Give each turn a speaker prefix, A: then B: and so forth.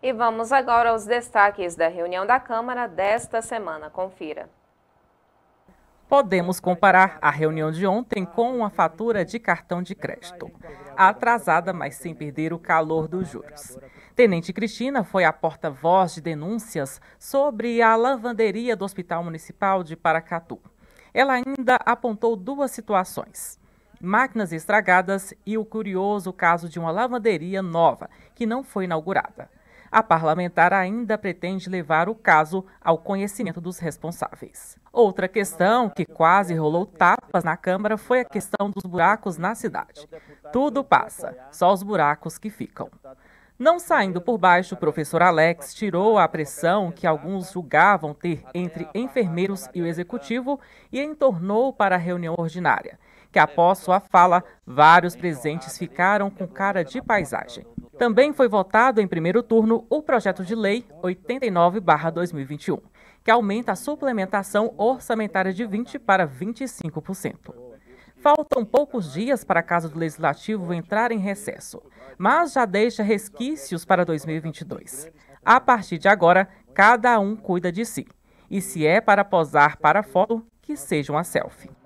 A: E vamos agora aos destaques da reunião da Câmara desta semana. Confira. Podemos comparar a reunião de ontem com uma fatura de cartão de crédito, atrasada, mas sem perder o calor dos juros. Tenente Cristina foi a porta-voz de denúncias sobre a lavanderia do Hospital Municipal de Paracatu. Ela ainda apontou duas situações: máquinas estragadas e o curioso caso de uma lavanderia nova que não foi inaugurada. A parlamentar ainda pretende levar o caso ao conhecimento dos responsáveis. Outra questão que quase rolou tapas na Câmara foi a questão dos buracos na cidade. Tudo passa, só os buracos que ficam. Não saindo por baixo, o professor Alex tirou a pressão que alguns julgavam ter entre enfermeiros e o executivo e entornou para a reunião ordinária, que após sua fala, vários presentes ficaram com cara de paisagem. Também foi votado em primeiro turno o projeto de lei 89/2021, que aumenta a suplementação orçamentária de 20 para 25%. Faltam poucos dias para a Casa do Legislativo entrar em recesso, mas já deixa resquícios para 2022. A partir de agora, cada um cuida de si. E se é para posar para foto, que seja uma selfie.